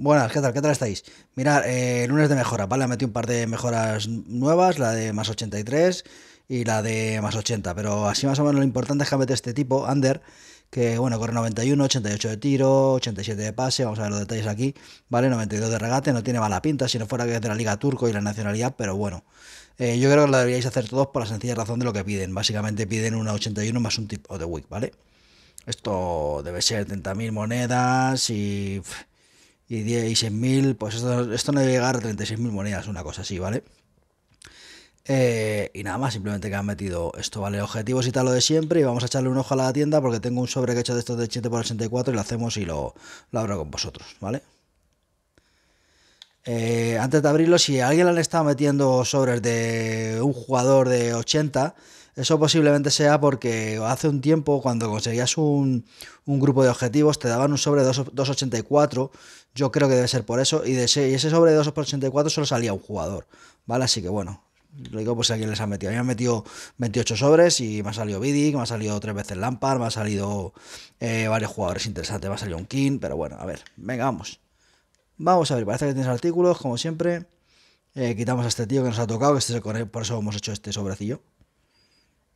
Buenas, ¿qué tal? ¿Qué tal estáis? Mirad, eh, lunes de mejora, ¿vale? metido un par de mejoras nuevas, la de más 83 y la de más 80, pero así más o menos lo importante es que mete este tipo, Under, que bueno, corre 91, 88 de tiro, 87 de pase, vamos a ver los detalles aquí, ¿vale? 92 de regate, no tiene mala pinta, si no fuera que es de la Liga Turco y la nacionalidad, pero bueno. Eh, yo creo que lo deberíais hacer todos por la sencilla razón de lo que piden. Básicamente piden una 81 más un tipo de the week, ¿vale? Esto debe ser 30.000 monedas y y 16.000, pues esto, no debe llegar a 36.000 monedas, una cosa así, ¿vale? Eh, y nada más, simplemente que han metido esto, ¿vale? Objetivos y tal lo de siempre. Y vamos a echarle un ojo a la tienda porque tengo un sobre que he hecho de estos de 7x84 y lo hacemos y lo, abro con vosotros, ¿vale? Eh, antes de abrirlo, si a alguien le han estado metiendo sobres de un jugador de 80, eso posiblemente sea porque hace un tiempo, cuando conseguías un, grupo de objetivos, te daban un sobre de 284. Yo creo que debe ser por eso. Y, de ese, y sobre de 284 solo salía un jugador. ¿Vale? Así que bueno, lo digo pues si alguien les ha metido. A mí me han metido 28 sobres y me ha salido Vidic, me ha salido tres veces Lampard, me ha salido eh, varios jugadores interesantes, me ha salido un King, pero bueno, a ver, venga, vamos. Vamos a ver, parece que tienes artículos, como siempre. Eh, quitamos a este tío que nos ha tocado, que este, por eso hemos hecho este sobrecillo.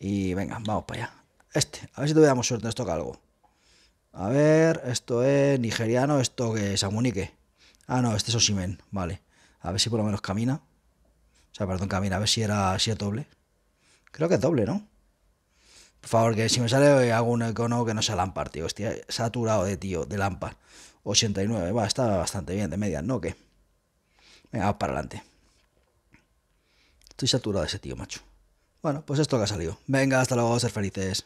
Y venga, vamos para allá. Este, a ver si tuviéramos suerte, nos toca algo. A ver, esto es nigeriano, esto que es Amunique. Ah, no, este es Osimen, vale. A ver si por lo menos camina. O sea, perdón, camina, a ver si era si doble. Creo que es doble, ¿no? Por favor, que si me sale algún icono que no sea lámpar, tío. Estoy saturado de tío, de y 89, va, está bastante bien de media, ¿no? ¿Qué? Venga, para adelante. Estoy saturado de ese tío, macho. Bueno, pues esto que ha salido. Venga, hasta luego, ser felices.